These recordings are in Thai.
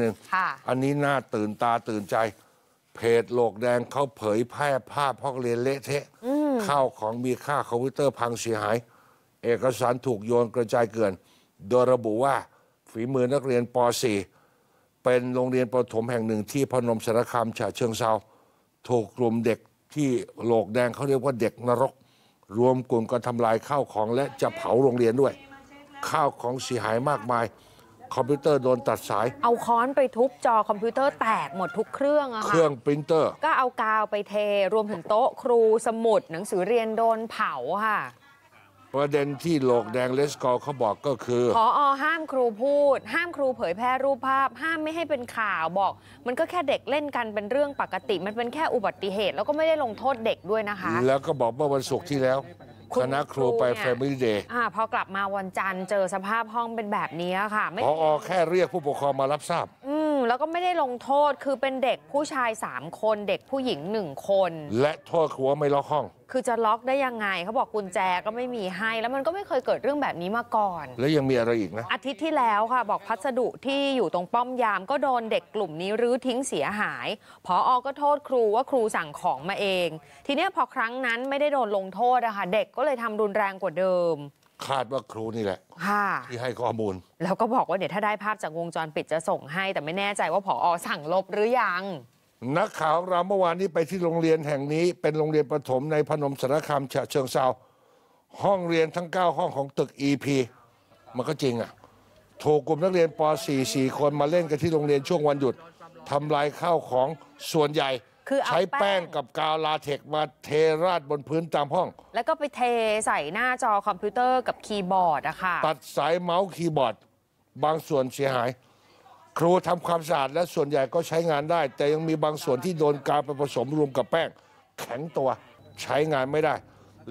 นึ่งอันนี้น่าตื่นตาตื่นใจ เพจโลกแดงเขาเผยแพร่ภาพห้องเรียนเละเทะ ข้าวของมีค่าคอมพิวเตอร์พังเสียหาย เอกสารถูกโยนกระจายเกลื่อนโดยระบุว่าฝีมือนักเรียนป .4 เป็นโรงเรียนประถมแห่งหนึ่งที่พนมสารคามฉะเชิงเซา ถูกกลุ่มเด็กที่โลกแดงเขาเรียกว่าเด็กนรก รวมกลุ่มกันทำลายข้าวของและจะเผาโรงเรียนด้วย ข้าวของเสียหายมากมายคอมพิวเตอร์โดนตัดสาย เอาค้อนไปทุบจอคอมพิวเตอร์แตกหมดทุกเครื่องอะเครื่องปรินเตอร์ ก็เอากาวไปเทรวมถึงโต๊ะครูสมุดหนังสือเรียนโดนเผาค่ะ ประเด็นที่โลกแดงเลสกอลเขาบอกก็คือขออห้ามครูพูด ห้ามครูเผยแพร่รูปภาพ ห้ามไม่ให้เป็นข่าวบอก มันก็แค่เด็กเล่นกันเป็นเรื่องปกติ มันเป็นแค่อุบัติเหตุแล้วก็ไม่ได้ลงโทษเด็กด้วยนะคะ แล้วก็บอกเมื่อวันศุกร์ที่แล้วคณะครูไปแฟมิลี่เดย์พอกลับมาวันจันทร์เจอสภาพห้องเป็นแบบนี้ค่ะพอแค่เรียกผู้ปกครองมารับทราบแล้วก็ไม่ได้ลงโทษคือเป็นเด็กผู้ชาย 3 คนเด็กผู้หญิง 1 คน และโทษครัวไม่ล็อกห้อง คือจะล็อกได้ยังไงเขาบอกกุญแจก็ไม่มีให้ แล้วมันก็ไม่เคยเกิดเรื่องแบบนี้มาก่อน แล้วยังมีอะไรอีกนะอาทิตย์ที่แล้วค่ะ บอกพัสดุที่อยู่ตรงป้อมยามก็โดนเด็กกลุ่มนี้รื้อทิ้งเสียหายพออก็โทษครูว่าครูสั่งของมาเองทีนี้พอครั้งนั้นไม่ได้โดนลงโทษนะคะเด็กก็เลยทำรุนแรงกว่าเดิมคาดว่าครูนี่แหละที่ให้ข้อมูล แล้วก็บอกว่าเนี่ยถ้าได้ภาพจากวงจรปิดจะส่งให้ แต่ไม่แน่ใจว่าผออสั่งลบหรือยัง นักข่าวเราเมื่อวานนี้ไปที่โรงเรียนแห่งนี้เป็นโรงเรียนประถมในพนมสารคามฉะเชิงเซาห้องเรียนทั้ง9ห้องของตึก EP มันก็จริงอ่ะถูกกลุ่มนักเรียนป .4 4คนมาเล่นกันที่โรงเรียนช่วงวันหยุดทำลายข้าวของส่วนใหญ่คืออใช้แป้งกับกาวลาเทคมาเทราดบนพื้นตามห้อง แล้วก็ไปเทใส่หน้าจอคอมพิวเตอร์กับคีย์บอร์ดอะค่ะตัดสายเมาส์คีย์บอร์ด บางส่วนเสียหาย ครูทำความสะอาดและส่วนใหญ่ก็ใช้งานได้ แต่ยังมีบางส่วนที่โดนกาวไปผสมรวมกับแป้ง แข็งตัวใช้งานไม่ได้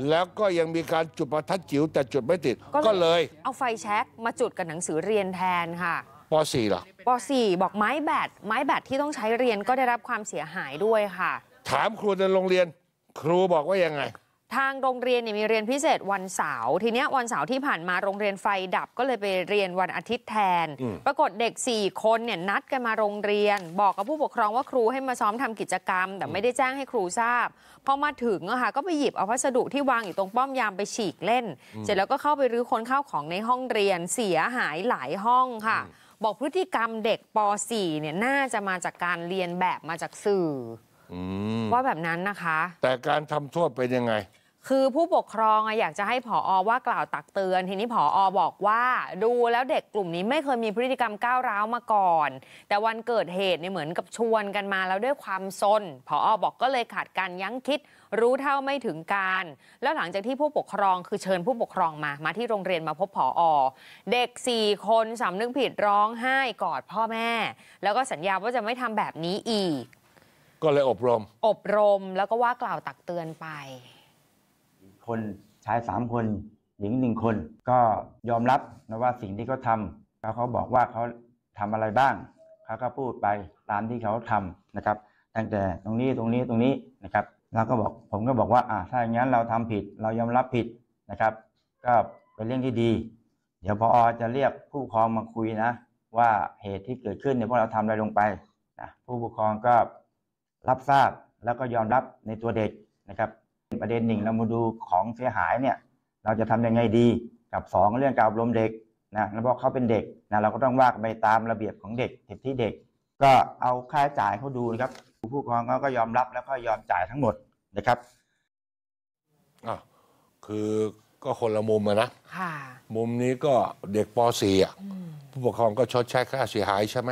แล้วก็ยังมีการจุดประทัดจิ๋วแต่จุดไม่ติด ก็เลย เอาไฟแช็กมาจุดกับหนังสือเรียนแทนค่ะป .4 เหรอป .4 บอกไม้แบตไม้แบตที่ต้องใช้เรียนก็ได้รับความเสียหายด้วยค่ะ ถามครูในโรงเรียน ครูบอกว่ายังไง ทางโรงเรียนเนี่ยมีเรียนพิเศษวันเสาร์ทีเนี้ยวันเสาร์ที่ผ่านมาโรงเรียนไฟดับก็เลยไปเรียนวันอาทิตย์แทน ปรากฏเด็ก 4 คนเนี่ยนัดกันมาโรงเรียน บอกกับผู้ปกครองว่าครูให้มาซ้อมทำกิจกรรม แต่ไม่ได้แจ้งให้ครูทราบพอมาถึงอะค่ะก็ไปหยิบเอาพัสดุที่วางอยู่ตรงป้อมยามไปฉีกเล่น เสร็จแล้วก็เข้าไปรื้อคนข้าวของในห้องเรียนเสียหายหลายห้องค่ะบอกพฤติกรรมเด็กป .4 เนี่ยน่าจะมาจากการเรียนแบบมาจากสื่ออว่าแบบนั้นนะคะ แต่การทำโทษเป็นยังไงคือผู้ปกครองอยากจะให้ผออว่ากล่าวตักเตือน ทีนี้ผออบอกว่าดูแล้วเด็กกลุ่มนี้ไม่เคยมีพฤติกรรมก้าวร้าวมาก่อน แต่วันเกิดเหตุเนี่ยเหมือนกับชวนกันมาแล้วด้วยความซนผออบอกก็เลยขาดการยั้งคิด รู้เท่าไม่ถึงการ แล้วหลังจากที่ผู้ปกครองคือเชิญผู้ปกครองมา มาที่โรงเรียนมาพบผออเด็ก4คนสำนึกผิดร้องไห้กอดพ่อแม่แล้วก็สัญญาว่าจะไม่ทำแบบนี้อีก ก็เลยอบรม อบรมแล้วก็ว่ากล่าวตักเตือนไปคนชายสามคนหญิงหนึ่งคน ก็ยอมรับนะว่าสิ่งที่เขาทำแล้วเขาบอกว่าเขาทำอะไรบ้างเขาก็พูดไปตามที่เขาทำนะครับ ตั้งแต่ตรงนี้ตรงนี้ตรงนี้นะครับเราก็บอกผมก็บอกว่าอ่าถ้าอย่างนั้นเราทำผิดเรายอมรับผิดนะครับ ก็เป็นเรื่องที่ดีเดี๋ยวพออจะเรียกผู้ปกครองมาคุยนะ ว่าเหตุที่เกิดขึ้นเนี่ยพวกเราทำอะไรลงไปนะผู้ปกครองก็รับทราบแล้วก็ยอมรับในตัวเด็กนะครับประเด็นหนึ่งเรามาดูของเสียหายเนี่ยเราจะทำยังไงดีกับ 2 เรื่องการอบรมเด็กนะแล้วพอเขาเป็นเด็กนะเราก็ต้องว่าไปตามระเบียบของเด็กเหตุที่เด็ก ก็เอาค่าใช้จ่ายเขาดูนะครับ ผู้ปกครองเขาก็ยอมรับแล้วก็ยอมจ่ายทั้งหมดนะครับอ่ะคือก็คนละมุมนะมุมนี้ก็เด็กป .4 อ่ะผู้ปกครองก็ชดใช้ค่าเสียหายใช่ไหม